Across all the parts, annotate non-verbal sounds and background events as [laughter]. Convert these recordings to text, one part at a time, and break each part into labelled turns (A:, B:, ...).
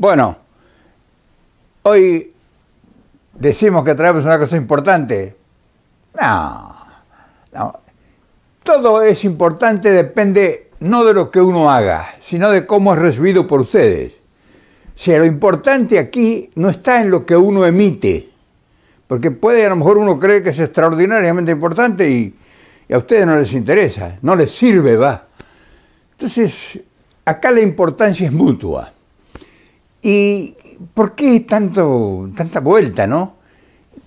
A: Bueno, hoy decimos que traemos una cosa importante. No, no. Todo es importante, depende no de lo que uno haga, sino de cómo es recibido por ustedes. O sea, lo importante aquí no está en lo que uno emite, porque puede, a lo mejor uno cree que es extraordinariamente importante y a ustedes no les interesa, no les sirve, va. Entonces, acá la importancia es mutua. ¿Y por qué tanto, tanta vuelta, no?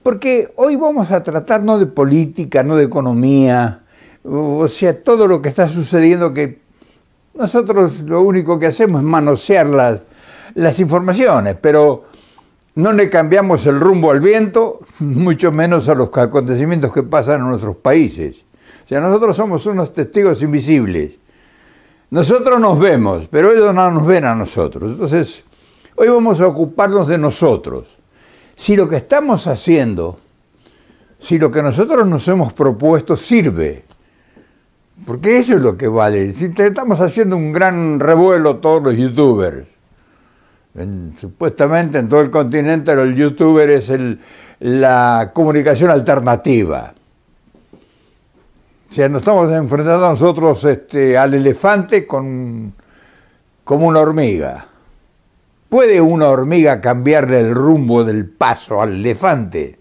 A: Porque hoy vamos a tratar no de política, no de economía, o sea, todo lo que está sucediendo que nosotros lo único que hacemos es manosear las, las informaciones, pero no le cambiamos el rumbo al viento, [laughs] mucho menos a los acontecimientos que pasan en nuestros países. O sea, nosotros somos unos testigos invisibles. Nosotros nos vemos, pero ellos no nos ven a nosotros. Entonces, Hoy vamos a ocuparnos de nosotros. Si lo que estamos haciendo, si lo que nosotros nos hemos propuesto sirve, porque eso es lo que vale. Si estamos haciendo un gran revuelo todos los youtubers. supuestamente en todo el continente el youtuber es la comunicación alternativa. O sea, nos estamos enfrentando nosotros este, al elefante con, como una hormiga. ¿Puede una hormiga cambiarle el rumbo del paso al elefante?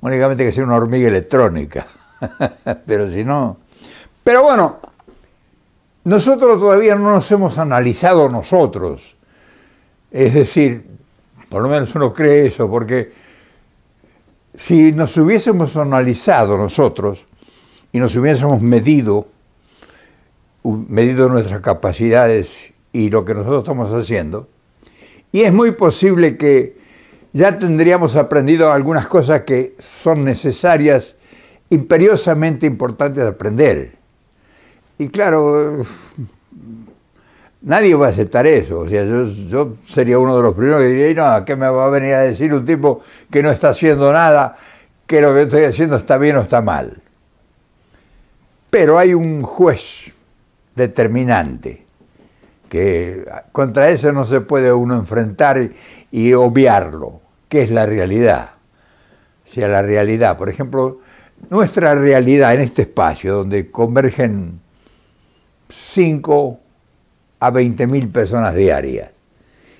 A: Únicamente que sea una hormiga electrónica, [laughs] pero si no... Pero bueno, nosotros todavía no nos hemos analizado nosotros. Es decir, por lo menos uno cree eso, porque si nos hubiésemos analizado nosotros y nos hubiésemos medido, medido nuestras capacidades y lo que nosotros estamos haciendo. Y es muy posible que ya tendríamos aprendido algunas cosas que son necesarias, imperiosamente importantes de aprender. Y claro, nadie va a aceptar eso. O sea, yo, sería uno de los primeros que diría, no, ¿qué me va a venir a decir un tipo que no está haciendo nada, que lo que estoy haciendo está bien o está mal? Pero hay un juez determinante que contra eso no se puede uno enfrentar y obviarlo, que es la realidad. O sea, la realidad, por ejemplo, nuestra realidad en este espacio donde convergen 5 a 20 mil personas diarias.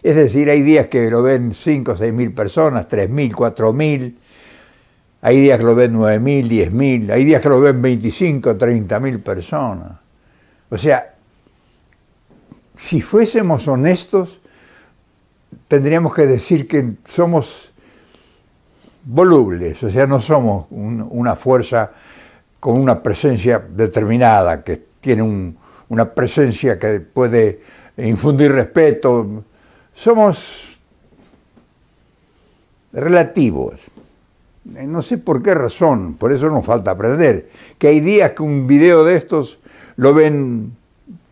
A: Es decir, hay días que lo ven 5 o 6 mil personas, 3 mil, 4 mil, hay días que lo ven 9 mil, 10 mil, hay días que lo ven 25, 30 mil personas. O sea, si fuésemos honestos, tendríamos que decir que somos volubles, o sea, no somos una fuerza con una presencia determinada, que tiene una presencia que puede infundir respeto. Somos relativos. Eh, no sé por qué razón, por eso nos falta aprender. Que hay días que un video de estos lo ven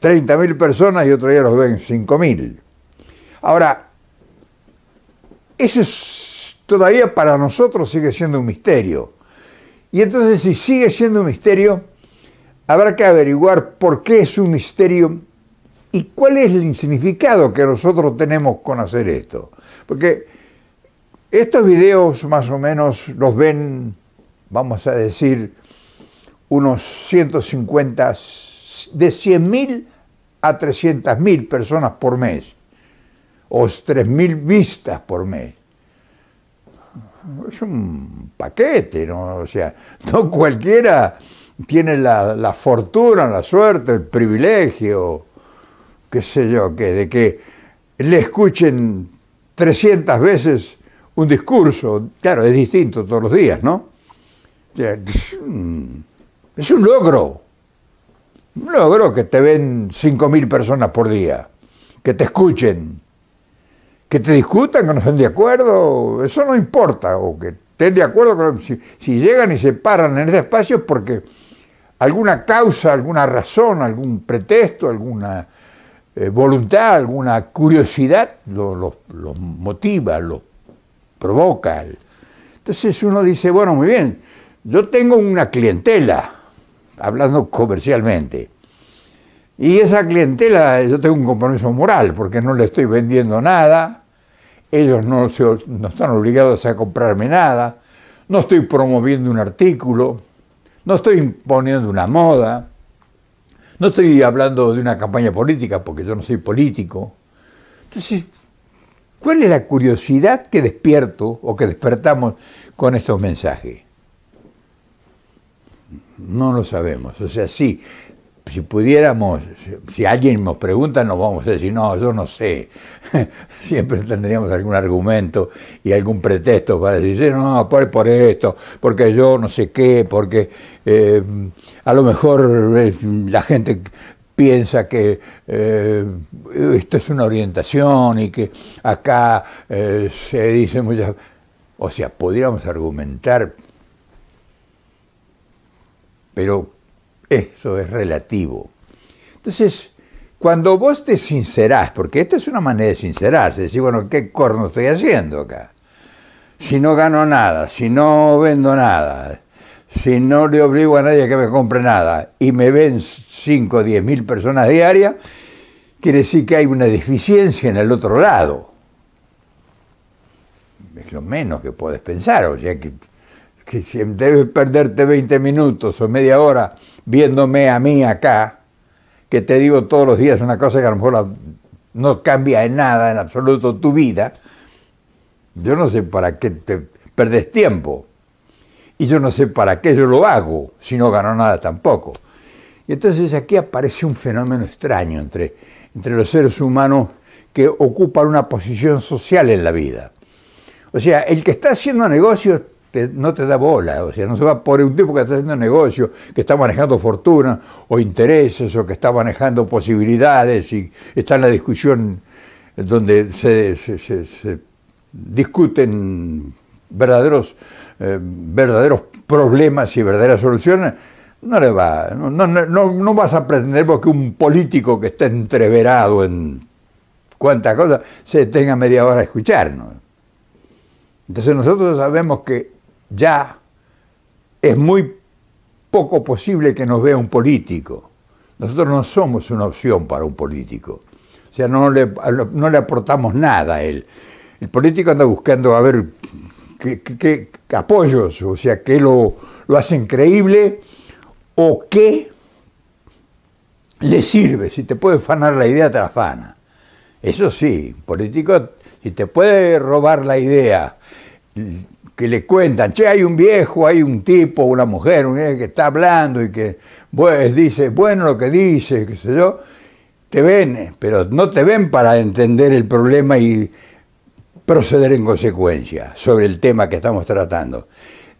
A: 30.000 personas y otro día los ven 5.000. Ahora, eso todavía para nosotros sigue siendo un misterio. Y entonces si sigue siendo un misterio, habrá que averiguar por qué es un misterio y cuál es el significado que nosotros tenemos con hacer esto. Porque estos videos más o menos los ven, vamos a decir, unos 150 de 100.000 a 300.000 personas por mes, o 3.000 vistas por mes. Es un paquete, ¿no? O sea, [laughs] no cualquiera tiene la, fortuna, la suerte, el privilegio, qué sé yo, que, de que le escuchen 300 veces un discurso. Claro, es distinto todos los días, ¿no? es un logro. No creo que te ven 5.000 personas por día, que te escuchen, que te discutan, que no estén de acuerdo, eso no importa, o que estén de acuerdo, con, si, llegan y se paran en ese espacio es porque alguna causa, alguna razón, algún pretexto, alguna eh, voluntad, alguna curiosidad los lo, motiva, los provoca. Entonces uno dice, bueno, muy bien, yo tengo una clientela, hablando [laughs] comercialmente. Y esa clientela, yo tengo un compromiso moral, porque no le estoy vendiendo nada, ellos no, no están obligados a comprarme nada, no estoy promoviendo un artículo, no estoy imponiendo una moda, no estoy hablando de una campaña política, porque yo no soy político. Entonces, ¿cuál es la curiosidad que despierto o que despertamos con estos mensajes? No lo sabemos. O sea, sí, si pudiéramos, si alguien nos pregunta, nos vamos a decir, no, yo no sé. [laughs] Siempre tendríamos algún argumento y algún pretexto para decir, no, por, esto, porque yo no sé qué, porque eh, a lo mejor eh, la gente piensa que eh, esto es una orientación y que acá se dice muchas... O sea, podríamos argumentar pero eso es relativo. Entonces, cuando vos te sincerás, porque esta es una manera de sincerarse, decir, bueno, ¿qué corno estoy haciendo acá? Si no gano nada, si no vendo nada, si no le obligo a nadie que me compre nada y me ven 5 o 10 mil personas diarias, quiere decir que hay una deficiencia en el otro lado. Es lo menos que puedes pensar, o sea que que si debes perderte 20 minutos o media hora viéndome a mí acá, que te digo todos los días una cosa que a lo mejor no cambia en nada, en absoluto, tu vida, yo no sé para qué te perdes tiempo. Y yo no sé para qué yo lo hago, si no gano nada tampoco. Y entonces aquí aparece un fenómeno extraño entre, entre los seres humanos que ocupan una posición social en la vida. O sea, el que está haciendo negocios no te da bola, o sea, no se va por un tipo que está haciendo negocio, que está manejando fortuna o intereses o que está manejando posibilidades y está en la discusión donde se, discuten verdaderos, eh, verdaderos problemas y verdaderas soluciones, no le va, no, no, no, vas a pretender porque un político que está entreverado en cuantas cosas se tenga media hora a escucharnos. Entonces nosotros sabemos que ya es muy poco posible que nos vea un político. Nosotros no somos una opción para un político. O sea, no le, aportamos nada a él. El político anda buscando a ver qué, apoyos, o sea, qué lo, lo hacen creíble o qué le sirve. Si te puede fanar la idea, te la fana. Eso sí, político, si te puede robar la idea, que le cuentan, che, hay un viejo, hay un tipo, una mujer, un que está hablando y que pues, dice, bueno lo que dice, qué sé yo, te ven, eh, pero no te ven para entender el problema y proceder en consecuencia sobre el tema que estamos tratando.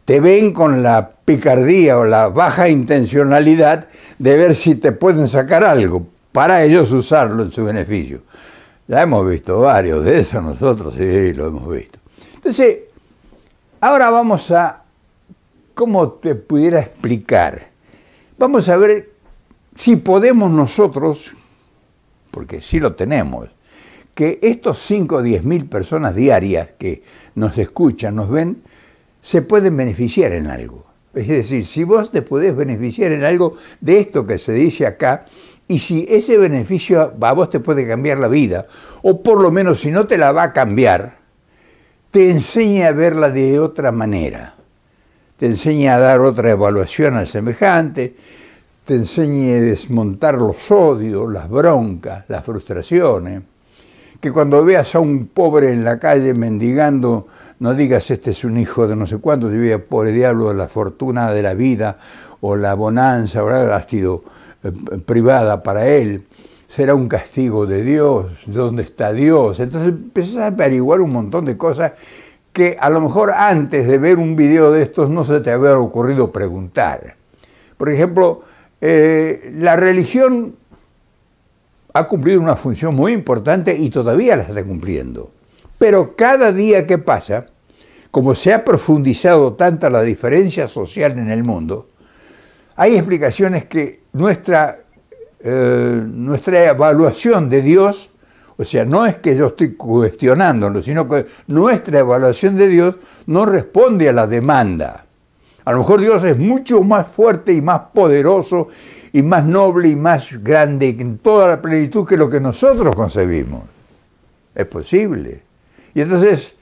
A: Te ven con la picardía o la baja intencionalidad de ver si te pueden sacar algo, para ellos usarlo en su beneficio. Ya hemos visto varios de esos nosotros, sí, lo hemos visto. Entonces, Ahora vamos a, ¿cómo te pudiera explicar? Vamos a ver si podemos nosotros, porque sí lo tenemos, que estos 5 o 10 mil personas diarias que nos escuchan, nos ven, se pueden beneficiar en algo. Es decir, si vos te podés beneficiar en algo de esto que se dice acá, y si ese beneficio a vos te puede cambiar la vida, o por lo menos si no te la va a cambiar, te enseña a verla de otra manera, te enseña a dar otra evaluación al semejante, te enseña a desmontar los odios, las broncas, las frustraciones, que cuando veas a un pobre en la calle mendigando, no digas este es un hijo de no sé cuánto, te por pobre diablo, de la fortuna de la vida o la bonanza ha sido eh, privada para él, será un castigo de Dios, dónde está Dios. Entonces empezás a averiguar un montón de cosas que a lo mejor antes de ver un video de estos no se te había ocurrido preguntar. Por ejemplo, eh, la religión ha cumplido una función muy importante y todavía la está cumpliendo. Pero cada día que pasa, como se ha profundizado tanta la diferencia social en el mundo, hay explicaciones que nuestra eh, nuestra evaluación de Dios, o sea, no es que yo estoy cuestionándolo, sino que nuestra evaluación de Dios no responde a la demanda. A lo mejor Dios es mucho más fuerte y más poderoso y más noble y más grande en toda la plenitud que lo que nosotros concebimos. Es posible. Y entonces,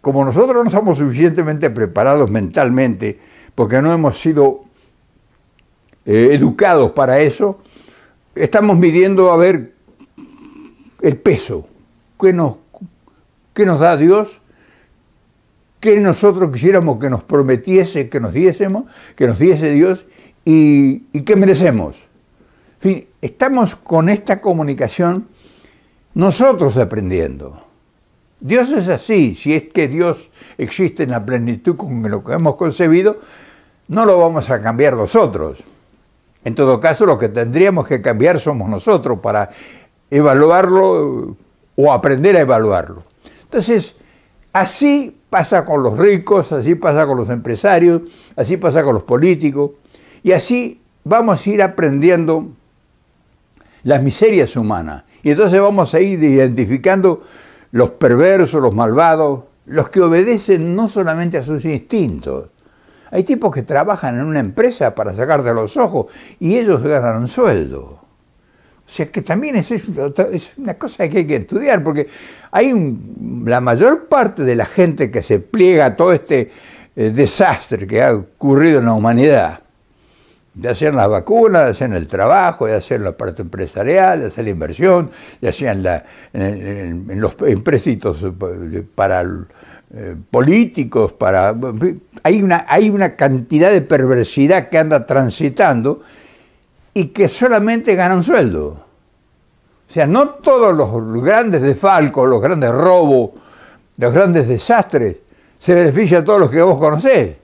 A: como nosotros no somos suficientemente preparados mentalmente, porque no hemos sido eh, educados para eso, estamos midiendo a ver el peso, que nos, nos da Dios, que nosotros quisiéramos que nos prometiese, que nos diésemos, que nos diese Dios y, y qué merecemos. En fin, estamos con esta comunicación nosotros aprendiendo. Dios es así, si es que Dios existe en la plenitud con lo que hemos concebido, no lo vamos a cambiar nosotros. En todo caso, lo que tendríamos que cambiar somos nosotros para evaluarlo eh, o aprender a evaluarlo. Entonces, así pasa con los ricos, así pasa con los empresarios, así pasa con los políticos, y así vamos a ir aprendiendo las miserias humanas. Y entonces vamos a ir identificando los perversos, los malvados, los que obedecen no solamente a sus instintos, hay tipos que trabajan en una empresa para sacar de los ojos y ellos ganan sueldo. O sea que también es, una cosa que hay que estudiar, porque hay la mayor parte de la gente que se pliega a todo este eh, desastre que ha ocurrido en la humanidad, de hacer las vacunas, de hacer el trabajo, de hacer la parte empresarial, de hacer la inversión, de hacer la, en, los empréstitos para eh, políticos, para... Hay una, hay una cantidad de perversidad que anda transitando y que solamente ganan sueldo. O sea, no todos los grandes defalcos los grandes robos, los grandes desastres, se beneficia a todos los que vos conocés.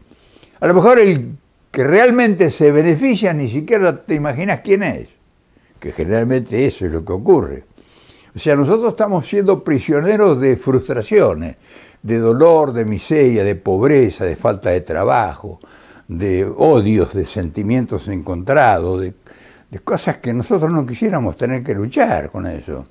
A: A lo mejor el que realmente se beneficia ni siquiera te imaginas quién es, que generalmente eso es lo que ocurre. O sea, nosotros estamos siendo prisioneros de frustraciones, de dolor, de miseria, de pobreza, de falta de trabajo, de odios, de sentimientos encontrados, de, cosas que nosotros no quisiéramos tener que luchar con eso.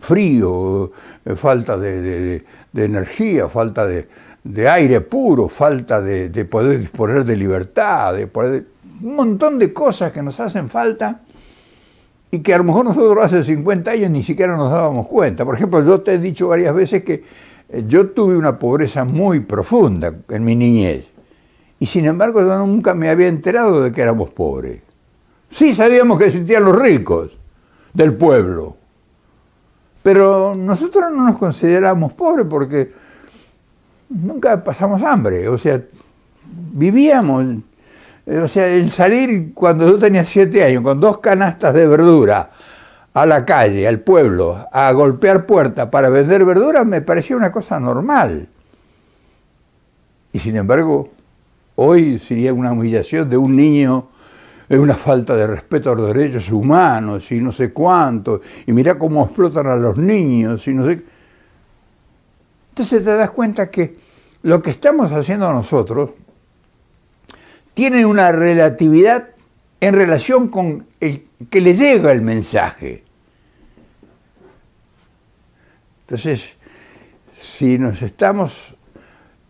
A: Frío, eh, falta de, energía, falta de, aire puro, falta de, poder disponer de libertad, de poder, un montón de cosas que nos hacen falta y que a lo mejor nosotros hace 50 años ni siquiera nos dábamos cuenta. Por ejemplo, yo te he dicho varias veces que eh, yo tuve una pobreza muy profunda en mi niñez y sin embargo yo nunca me había enterado de que éramos pobres. Sí sabíamos que existían los ricos del pueblo, pero nosotros no nos considerábamos pobres porque nunca pasamos hambre, o sea, vivíamos, eh, o sea, el salir cuando yo tenía siete años con dos canastas de verdura a la calle, al pueblo, a golpear puertas para vender verduras, me parecía una cosa normal. Y sin embargo, hoy sería una humillación de un niño, es una falta de respeto a los derechos humanos y no sé cuánto, y mirá cómo explotan a los niños y no sé... Entonces te das cuenta que lo que estamos haciendo nosotros tiene una relatividad en relación con el que le llega el mensaje. Entonces, si nos estamos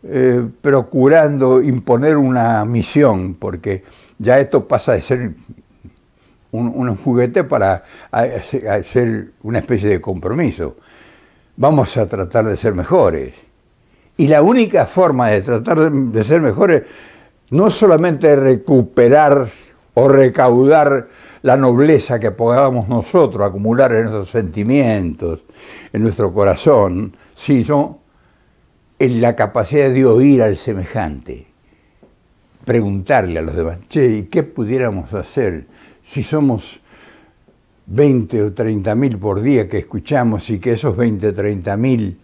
A: eh, procurando imponer una misión, porque ya esto pasa de ser un, juguete para ser una especie de compromiso. Vamos a tratar de ser mejores. Y la única forma de tratar de ser mejores no solamente recuperar o recaudar la nobleza que podamos nosotros acumular en nuestros sentimientos, en nuestro corazón, sino en la capacidad de oír al semejante, preguntarle a los demás, che, ¿y qué pudiéramos hacer si somos 20 o 30 mil por día que escuchamos y que esos 20 o 30 mil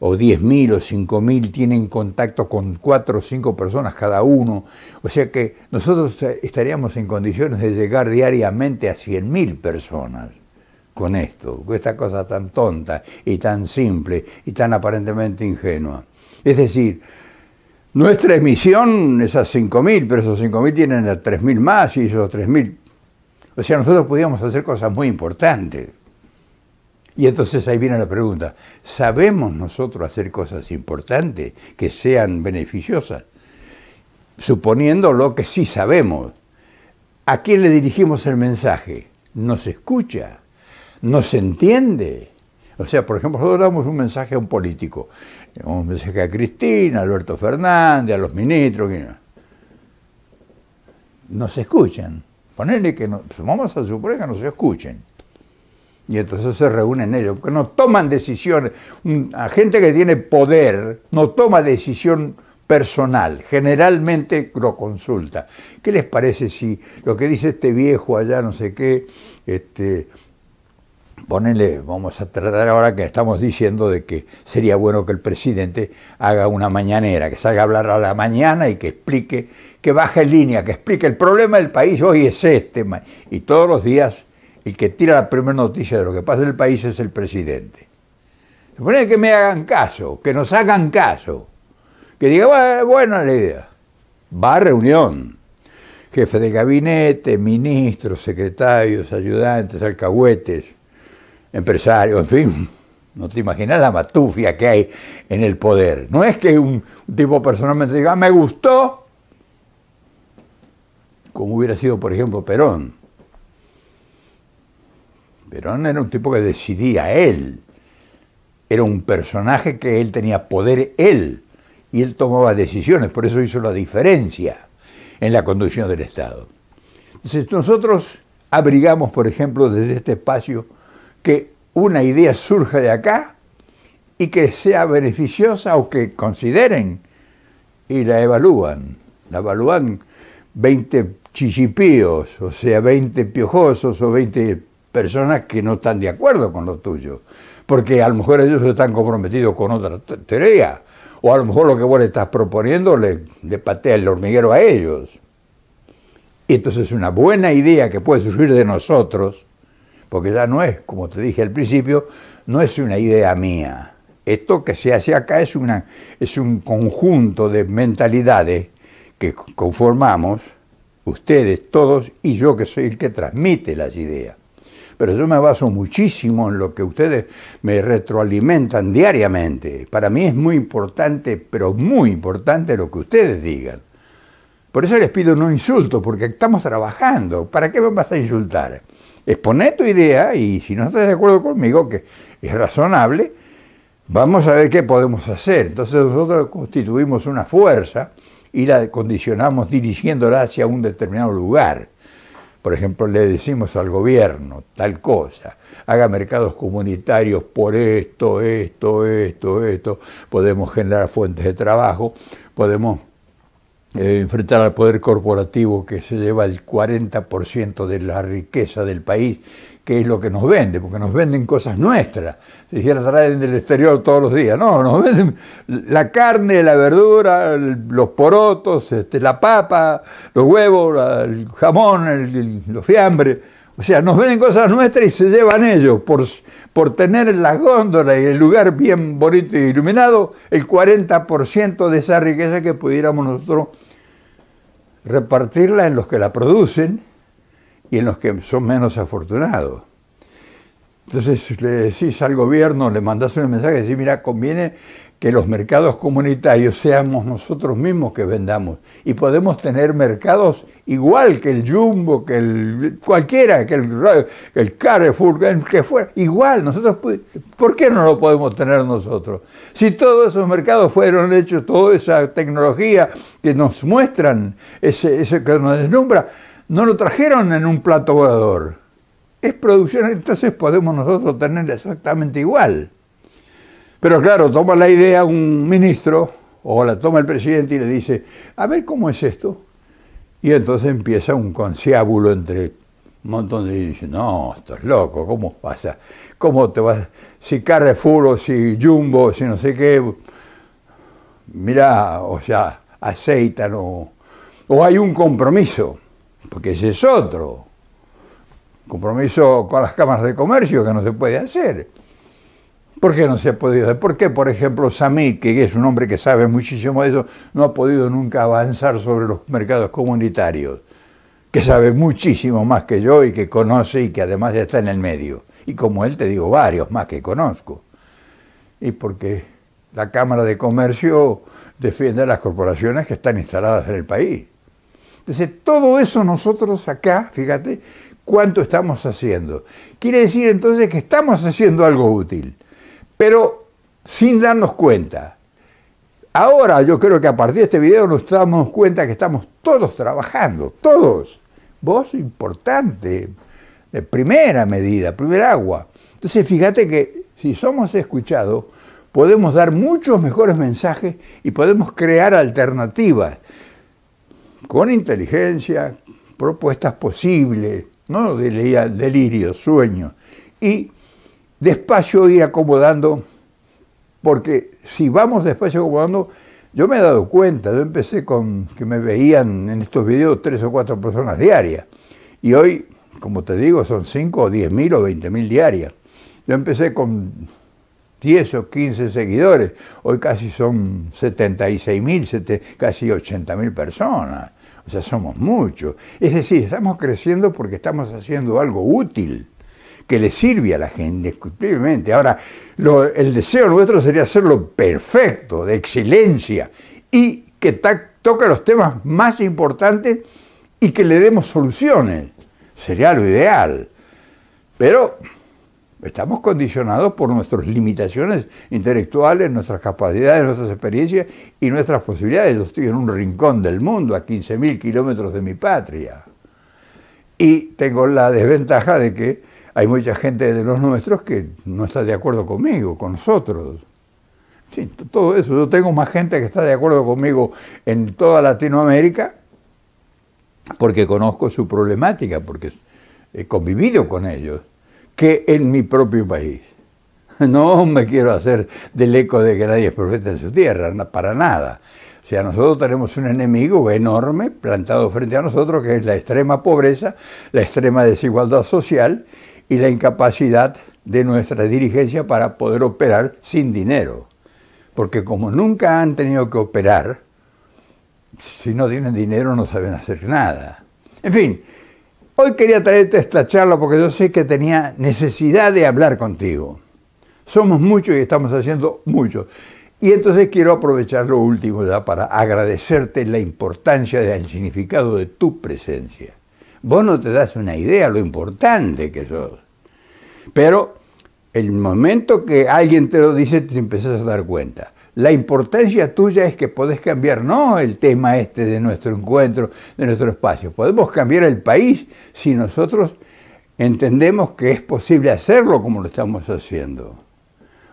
A: o 10.000 o 5.000 tienen contacto con 4 o 5 personas cada uno. O sea que nosotros estaríamos en condiciones de llegar diariamente a 100.000 personas con esto, con esta cosa tan tonta y tan simple y tan aparentemente ingenua. Es decir, nuestra emisión, es a 5.000, pero esos 5.000 tienen a 3.000 más y esos 3.000. O sea, nosotros podíamos hacer cosas muy importantes. Y entonces ahí viene la pregunta, ¿sabemos nosotros hacer cosas importantes que sean beneficiosas? Suponiendo lo que sí sabemos, ¿a quién le dirigimos el mensaje? ¿Nos escucha? ¿Nos entiende? O sea, por ejemplo, nosotros damos un mensaje a un político, un mensaje a Cristina, a Alberto Fernández, a los ministros. Nos escuchan. Ponerle que vamos a suponer que nos escuchen. Y entonces se reúnen ellos, porque no toman decisiones. La gente que tiene poder no toma decisión personal, generalmente lo consulta. ¿Qué les parece si lo que dice este viejo allá, no sé qué, este, ponele, vamos a tratar ahora que estamos diciendo de que sería bueno que el presidente haga una mañanera, que salga a hablar a la mañana y que explique, que baje en línea, que explique el problema del país hoy es este, y todos los días el que tira la primera noticia de lo que pasa en el país es el presidente. Se pone que me hagan caso, que nos hagan caso, que diga, bueno, la idea. Va a reunión. Jefe de gabinete, ministros, secretarios, ayudantes, alcahuetes, empresarios, en fin. No te imaginas la matufia que hay en el poder. No es que un tipo personalmente diga, ah, me gustó, como hubiera sido, por ejemplo, Perón no era un tipo que decidía él. Era un personaje que él tenía poder él. Y él tomaba decisiones, por eso hizo la diferencia en la conducción del Estado. Entonces nosotros abrigamos, por ejemplo, desde este espacio, que una idea surja de acá y que sea beneficiosa o que consideren y la evalúan. La evalúan 20 chichipíos, o sea, 20 piojosos o 20 personas que no están de acuerdo con lo tuyo, porque a lo mejor ellos están comprometidos con otra teoría, o a lo mejor lo que vos le estás proponiendo le, patea el hormiguero a ellos. Y entonces una buena idea que puede surgir de nosotros, porque ya no es, como te dije al principio, no es una idea mía. Esto que se hace acá es, una, es un conjunto de mentalidades que conformamos ustedes todos y yo que soy el que transmite las ideas pero yo me baso muchísimo en lo que ustedes me retroalimentan diariamente. Para mí es muy importante, pero muy importante lo que ustedes digan. Por eso les pido no insulto, porque estamos trabajando. ¿Para qué me vas a insultar? Exponé tu idea y si no estás de acuerdo conmigo, que es razonable, vamos a ver qué podemos hacer. Entonces nosotros constituimos una fuerza y la condicionamos dirigiéndola hacia un determinado lugar. Por ejemplo, le decimos al gobierno tal cosa, haga mercados comunitarios por esto, esto, esto, esto, podemos generar fuentes de trabajo, podemos eh, enfrentar al poder corporativo que se lleva el 40% de la riqueza del país que es lo que nos vende, porque nos venden cosas nuestras. Si dijera traen del exterior todos los días, no, nos venden la carne, la verdura, los porotos, este, la papa, los huevos, el jamón, los fiambres. O sea, nos venden cosas nuestras y se llevan ellos por, por tener la góndola y el lugar bien bonito y iluminado, el 40% de esa riqueza que pudiéramos nosotros repartirla en los que la producen y en los que son menos afortunados. Entonces le decís al gobierno, le mandás un mensaje, decís, mira, conviene que los mercados comunitarios seamos nosotros mismos que vendamos y podemos tener mercados igual que el Jumbo, que el cualquiera, que el, el Carrefour, que, fuera, igual, nosotros ¿por qué no lo podemos tener nosotros? Si todos esos mercados fueron hechos, toda esa tecnología que nos muestran, ese que nos deslumbra, no lo trajeron en un plato volador. Es producción, entonces podemos nosotros tener exactamente igual. Pero claro, toma la idea un ministro o la toma el presidente y le dice, a ver cómo es esto. Y entonces empieza un conciábulo entre un montón de gente. No, es loco, ¿cómo pasa? ¿Cómo te vas? Si Carrefour si Jumbo, si no sé qué, mirá, o sea, aceitan o hay un compromiso porque ese es otro. Compromiso con las cámaras de comercio que no se puede hacer. ¿Por qué no se ha podido? ¿Por qué, por ejemplo, Samí, que es un hombre que sabe muchísimo de eso, no ha podido nunca avanzar sobre los mercados comunitarios? Que sabe muchísimo más que yo y que conoce y que además ya está en el medio. Y como él, te digo varios más que conozco. Y porque la Cámara de Comercio defiende a las corporaciones que están instaladas en el país. Entonces, todo eso nosotros acá, fíjate, cuánto estamos haciendo. Quiere decir entonces que estamos haciendo algo útil, pero sin darnos cuenta. Ahora yo creo que a partir de este video nos damos cuenta que estamos todos trabajando, todos. Vos importante, de primera medida, primer agua. Entonces fíjate que si somos escuchados, podemos dar muchos mejores mensajes y podemos crear alternativas con inteligencia, propuestas posibles, no delirio, sueño, y despacio ir acomodando, porque si vamos despacio acomodando, yo me he dado cuenta, yo empecé con que me veían en estos videos tres o cuatro personas diarias, y hoy, como te digo, son cinco o diez mil o veinte mil diarias. Yo empecé con 10 o 15 seguidores. Hoy casi son 76 mil, casi 80 mil personas. O sea, somos muchos. Es decir, estamos creciendo porque estamos haciendo algo útil que le sirve a la gente, indiscutiblemente. Ahora, el deseo nuestro sería hacerlo perfecto, de excelencia, y que toque los temas más importantes y que le demos soluciones. Sería lo ideal. Pero Estamos condicionados por nuestras limitaciones intelectuales, nuestras capacidades, nuestras experiencias y nuestras posibilidades. Yo estoy en un rincón del mundo, a 15.000 kilómetros de mi patria. Y tengo la desventaja de que hay mucha gente de los nuestros que no está de acuerdo conmigo, con nosotros. todo eso. Yo tengo más gente que está de acuerdo conmigo en toda Latinoamérica porque conozco su problemática, porque he convivido con ellos que en mi propio país. [laughs] No me quiero hacer del eco de que nadie es profeta en su tierra, para nada. O sea, nosotros tenemos un enemigo enorme plantado frente a nosotros, que es la extrema pobreza, la extrema desigualdad social y la incapacidad de nuestra dirigencia para poder operar sin dinero. Porque como nunca han tenido que operar, si no tienen dinero no saben hacer nada. En fin, Hoy quería traerte esta charla porque yo sé que tenía necesidad de hablar contigo. Somos muchos y estamos haciendo mucho. Y entonces quiero aprovechar lo último ya para agradecerte la importancia del significado de tu presencia. Vos no te das una idea lo importante que sos. Pero el momento que alguien te lo dice, te empezás a dar cuenta la importancia tuya es que podés cambiar, no el tema este de nuestro encuentro, de nuestro espacio. Podemos cambiar el país si nosotros entendemos que es posible hacerlo como lo estamos haciendo.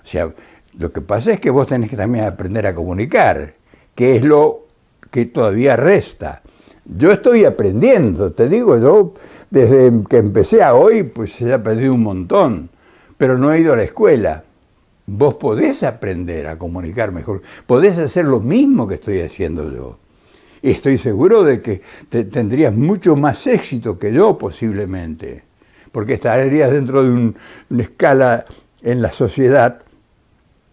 A: O sea, lo que pasa es que vos tenés que también aprender a comunicar, que es lo que todavía resta. Yo estoy aprendiendo, te digo, yo desde que empecé a hoy, pues he aprendido un montón, pero no he ido a la escuela. Vos podés aprender a comunicar mejor, podés hacer lo mismo que estoy haciendo yo. Y estoy seguro de que tendrías mucho más éxito que yo posiblemente, porque estarías dentro de una escala en la sociedad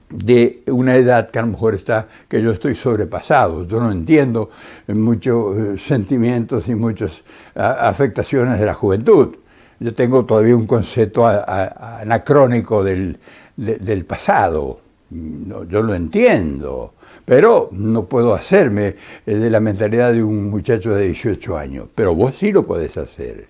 A: de una edad que a lo mejor está, que yo estoy sobrepasado, yo no entiendo muchos eh, sentimientos y muchas afectaciones de la juventud. Yo tengo todavía un concepto anacrónico del, del pasado. yo lo entiendo, pero no puedo hacerme eh, de la mentalidad de un muchacho de 18 años, pero vos sí lo podés hacer.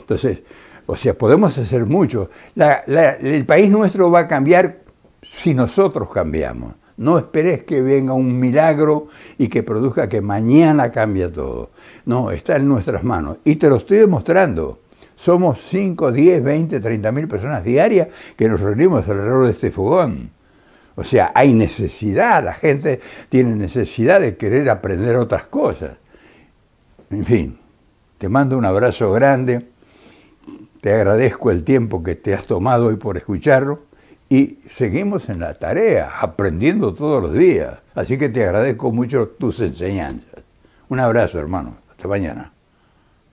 A: Entonces, o sea, podemos hacer mucho. el país nuestro va a cambiar si nosotros cambiamos. No esperes que venga un milagro y que produzca que mañana cambie todo. No, está en nuestras manos. Y te lo estoy demostrando. Somos 5, 10, 20, 30 mil personas diarias que nos reunimos alrededor de este fogón. O sea, hay necesidad, la gente tiene necesidad de querer aprender otras cosas. En fin, te mando un abrazo grande, te agradezco el tiempo que te has tomado hoy por escucharlo y seguimos en la tarea, aprendiendo todos los días. Así que te agradezco mucho tus enseñanzas. Un abrazo, hermano. Hasta mañana.